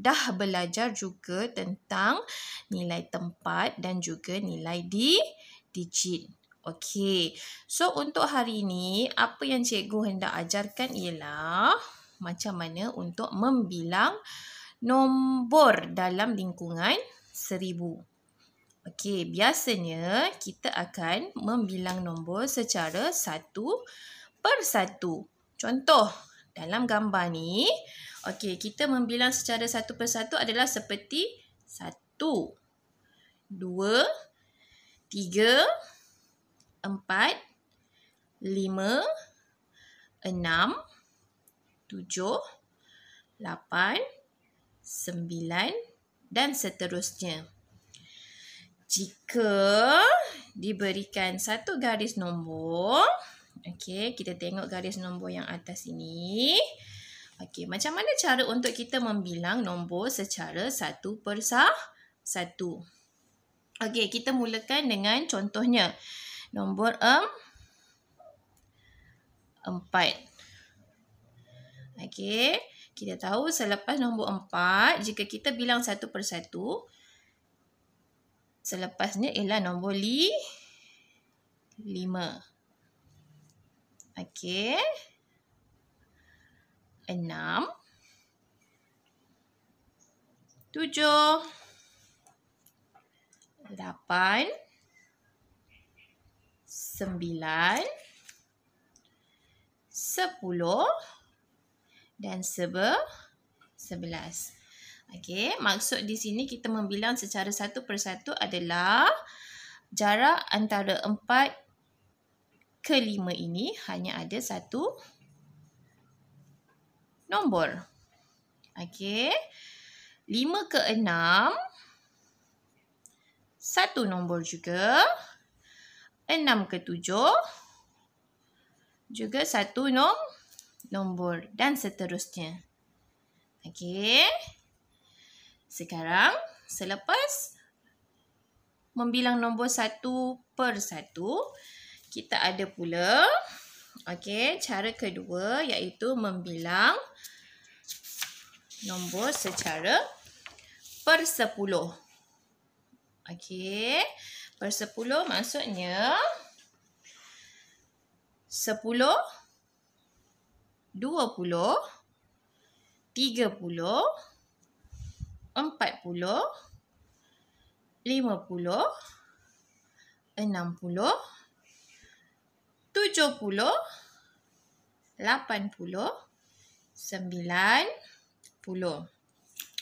dah belajar juga tentang nilai tempat dan juga nilai di digit. Okey. So untuk hari ini apa yang cikgu hendak ajarkan ialah macam mana untuk membilang nombor dalam lingkungan seribu. Okey, biasanya kita akan membilang nombor secara satu per satu. Contoh, dalam gambar ni, okey, kita membilang secara satu persatu adalah seperti satu, dua, tiga, empat, lima, enam, tujuh, lapan, sembilan dan seterusnya. Jika diberikan satu garis nombor, Okey, kita tengok garis nombor yang atas ini. Okey, macam mana cara untuk kita membilang nombor secara satu persah satu? Okey, kita mulakan dengan contohnya. Nombor um, empat. Okey, kita tahu selepas nombor empat, jika kita bilang satu persatu, selepasnya ialah nombor li, lima. Okey. Enam. Tujuh. Lapan. Sembilan. Sepuluh. Dan seba. Sebelas. Okey, maksud di sini kita membilang secara satu persatu adalah jarak antara empat kelima ini hanya ada satu nombor. Okey. Lima ke enam. Satu nombor juga. Enam ke tujuh. Juga satu nom nombor. Dan seterusnya. Okey. Sekarang, selepas membilang nombor satu per satu, kita ada pula okay, cara kedua iaitu membilang nombor secara persepuluh. sepuluh. Okey, per maksudnya sepuluh, dua puluh, tiga puluh, empat puluh, lima puluh, enam puluh, tujuh puluh, lapan puluh, sembilan puluh.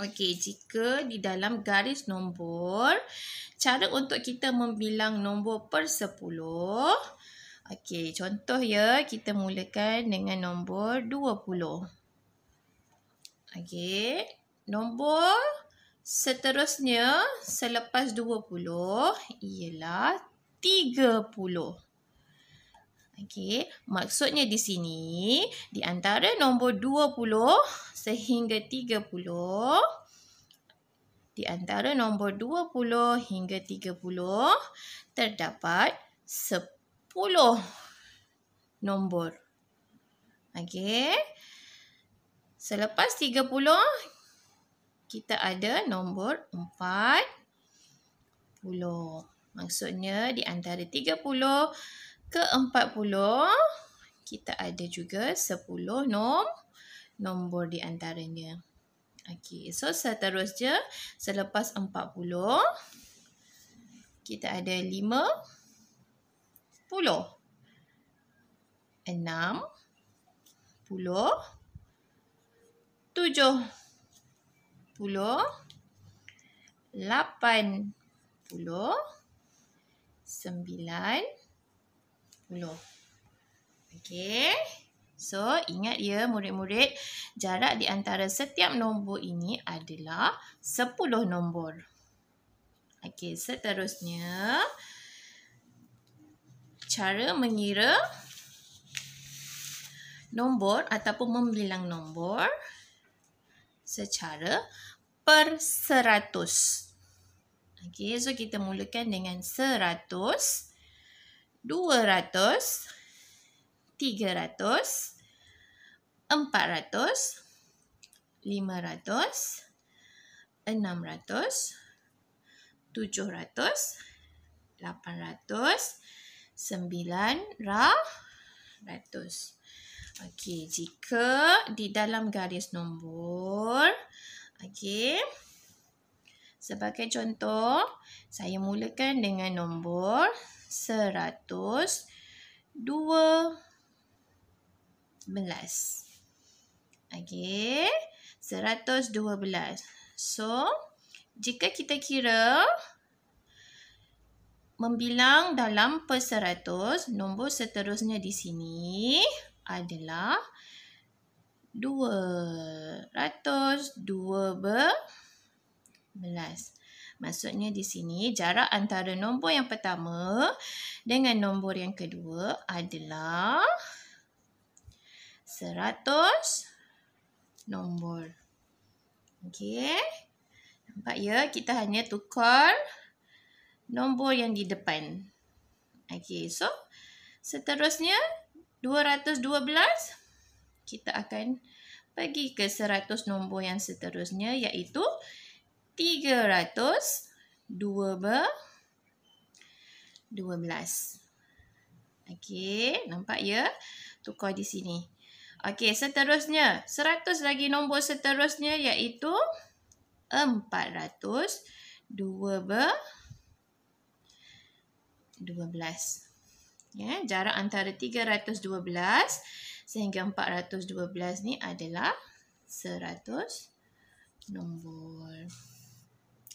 Okey, jika di dalam garis nombor, cara untuk kita membilang nombor per sepuluh. Okey, contoh ya, kita mulakan dengan nombor dua puluh. Okey, nombor seterusnya selepas dua puluh ialah tiga puluh. Okay, maksudnya di sini di antara nombor 20 sehingga 30 di antara nombor 20 hingga 30 terdapat 10 nombor. Okay, Selepas 30 kita ada nombor 40. Maksudnya di antara ke empat puluh kita ada juga sepuluh nom nombor di antaranya. okay. so seterusnya selepas empat puluh kita ada lima puluh enam puluh tujuh puluh lapan puluh Sembilan 10. okay, So, ingat ya murid-murid, jarak di antara setiap nombor ini adalah 10 nombor. Okey, seterusnya cara mengira nombor ataupun membilang nombor secara per seratus. Okey, so kita mulakan dengan seratus dua ratus, ratus, ratus, ratus, tiga empat lima enam ratus, tujuh ratus, lapan ratus, sembilan ratus. Okey, jika di dalam garis nombor Okey Sebagai contoh, saya mulakan dengan nombor seratus dua belas. okay seratus dua belas. So, jika kita kira membilang dalam perseratus, nombor seterusnya di sini adalah dua ratus dua belas. Maksudnya di sini jarak antara nombor yang pertama dengan nombor yang kedua adalah 100 nombor. Okey. Nampak ya? Kita hanya tukar nombor yang di depan. Okey. So, seterusnya 212 kita akan pergi ke 100 nombor yang seterusnya iaitu tiga ratus dua ber dua belas. Okay, nampak ya? Tukar di sini. Okay, seterusnya. Seratus lagi nombor seterusnya iaitu empat ratus dua ber dua belas. Ya, jarak antara 312 sehingga 412 ni adalah 100 nombor.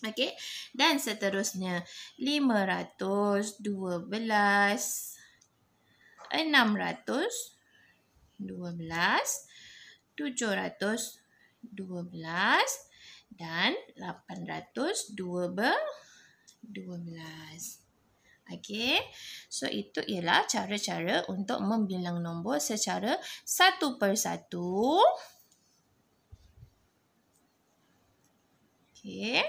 Okey. Dan seterusnya 512 612 712 dan 812. Okey. So itu ialah cara-cara untuk membilang nombor secara satu per satu. Okey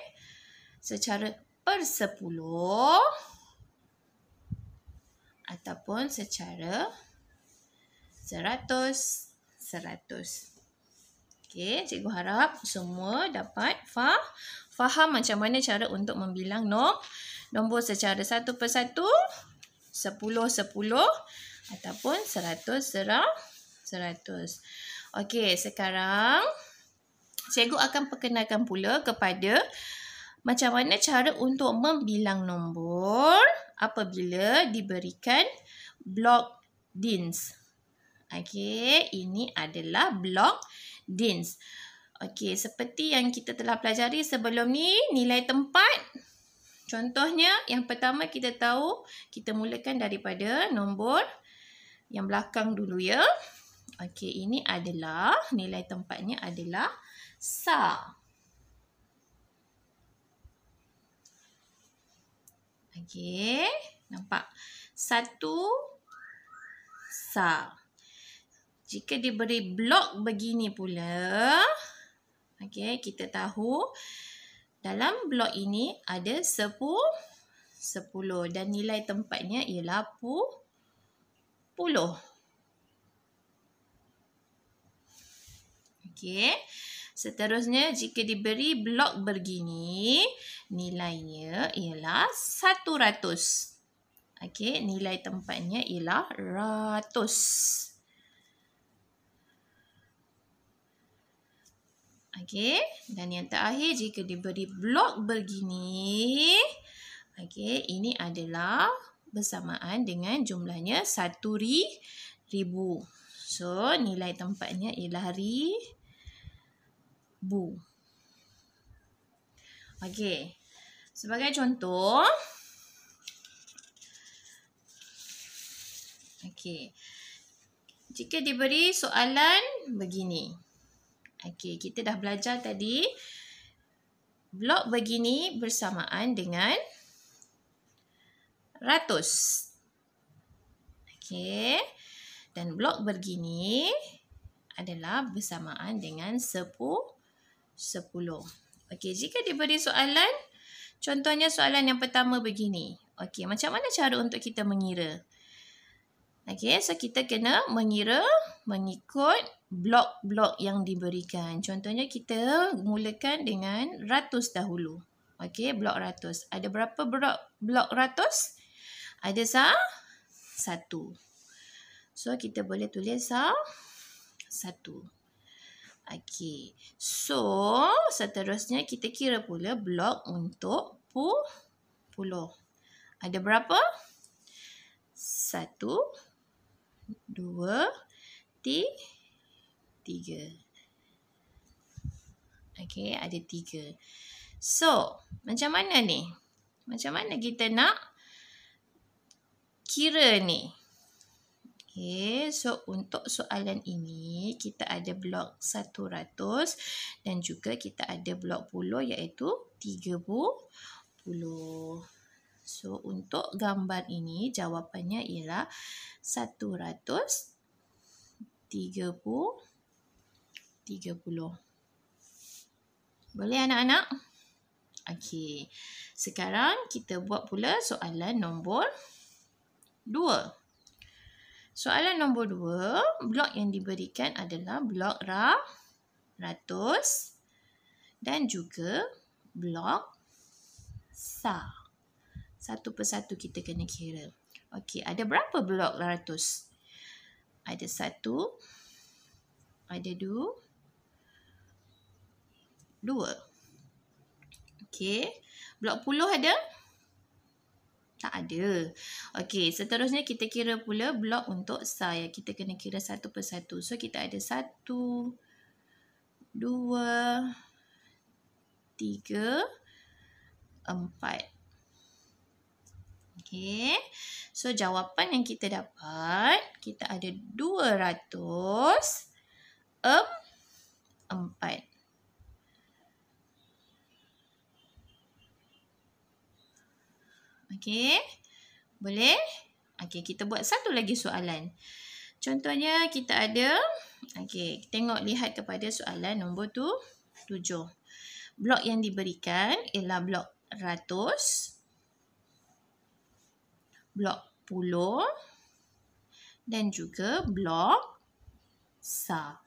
secara persepuluh ataupun secara seratus seratus. Okey, cikgu harap semua dapat faham, faham macam mana cara untuk membilang nom, nombor secara satu persatu, sepuluh sepuluh ataupun seratus seratus. Okey, sekarang cikgu akan perkenalkan pula kepada uh, macam mana cara untuk membilang nombor apabila diberikan blok DINS. Okey, ini adalah blok DINS. Okey, seperti yang kita telah pelajari sebelum ni, nilai tempat. Contohnya, yang pertama kita tahu, kita mulakan daripada nombor yang belakang dulu ya. Okey, ini adalah, nilai tempatnya adalah sa Okey, nampak? Satu, sa. Jika diberi blok begini pula, okey, kita tahu dalam blok ini ada sepuluh, sepuluh dan nilai tempatnya ialah pu, puluh. Okey, Seterusnya, jika diberi blok begini, nilainya ialah 100. Okey, nilai tempatnya ialah ratus. Okey, dan yang terakhir, jika diberi blok begini, okey, ini adalah bersamaan dengan jumlahnya satu ribu. So, nilai tempatnya ialah ribu bu. Okey. Sebagai contoh. Okey. Jika diberi soalan begini. Okey, kita dah belajar tadi. Blok begini bersamaan dengan ratus. Okey. Dan blok begini adalah bersamaan dengan sepuluh 10. Okey, jika diberi soalan, contohnya soalan yang pertama begini. Okey, macam mana cara untuk kita mengira? Okey, so kita kena mengira mengikut blok-blok yang diberikan. Contohnya kita mulakan dengan ratus dahulu. Okey, blok ratus. Ada berapa blok, blok ratus? Ada sah? Satu. So, kita boleh tulis sah? Satu. Okey. So, seterusnya kita kira pula blok untuk pu puluh. Ada berapa? Satu, dua, tiga. Okey, ada tiga. So, macam mana ni? Macam mana kita nak kira ni? Okay, so untuk soalan ini kita ada blok 100 dan juga kita ada blok 10 iaitu 30. So untuk gambar ini jawapannya ialah 100 30. Boleh anak-anak? Okey, sekarang kita buat pula soalan nombor 2. Soalan nombor dua, blok yang diberikan adalah blok ra, ratus dan juga blok sa. Satu persatu kita kena kira. Okey, ada berapa blok ratus? Ada satu, ada dua, dua. Okey, blok puluh Ada tak ada. Okey, seterusnya kita kira pula blok untuk saya. Kita kena kira satu persatu. So kita ada satu, dua, tiga, empat. Okey. So jawapan yang kita dapat, kita ada dua ratus empat. Okey. Boleh? Okey, kita buat satu lagi soalan. Contohnya kita ada okey, tengok lihat kepada soalan nombor tu 7. Blok yang diberikan ialah blok ratus, blok puluh dan juga blok sa.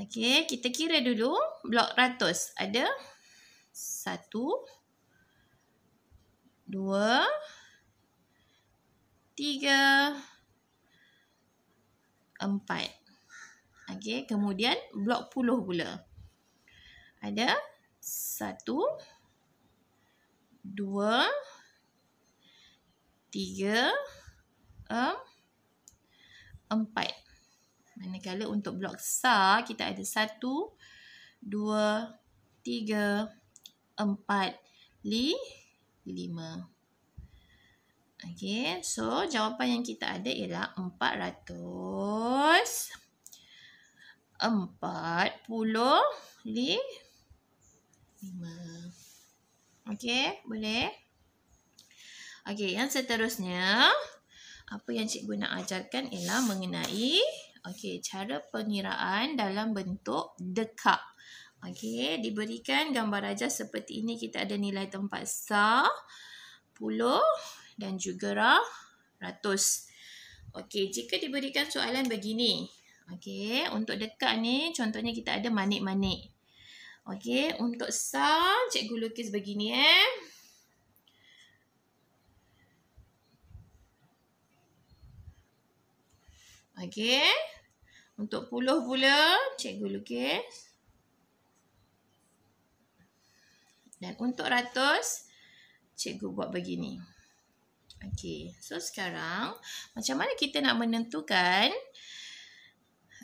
Okey, kita kira dulu blok ratus ada satu dua, tiga, empat. Okey, kemudian blok puluh pula. Ada satu, dua, tiga, empat. Manakala untuk blok besar, kita ada satu, dua, tiga, empat, lima. 5. Okey, so jawapan yang kita ada ialah 400 lima. Okey, boleh? Okey, yang seterusnya apa yang cikgu nak ajarkan ialah mengenai okay cara pengiraan dalam bentuk dekak. Okey, diberikan gambar rajah seperti ini kita ada nilai tempat sa, puluh dan juga ratus. Okey, jika diberikan soalan begini. Okey, untuk dekat ni contohnya kita ada manik-manik. Okey, untuk sa cikgu lukis begini eh. Okey. Untuk puluh pula cikgu lukis Dan untuk ratus, cikgu buat begini. Okey, so sekarang macam mana kita nak menentukan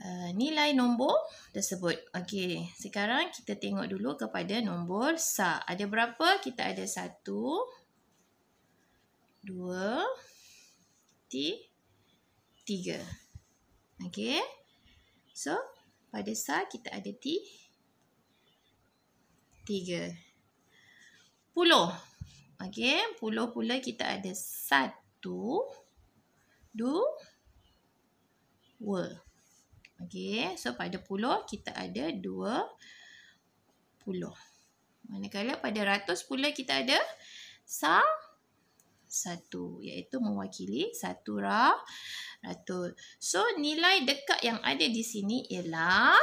uh, nilai nombor tersebut? Okey, sekarang kita tengok dulu kepada nombor sa. Ada berapa? Kita ada satu, dua, tiga. Okey, so pada sa kita ada t, tiga puluh. Okey, puluh pula kita ada satu, dua. dua, Okey, so pada puluh kita ada dua puluh. Manakala pada ratus pula kita ada sa satu iaitu mewakili satu rah ratus. So nilai dekat yang ada di sini ialah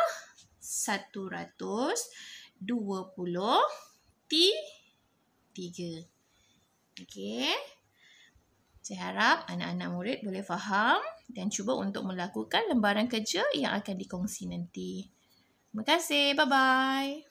satu ratus dua puluh tiga. Tiga, Okey. Saya harap anak-anak murid boleh faham dan cuba untuk melakukan lembaran kerja yang akan dikongsi nanti. Terima kasih. Bye-bye.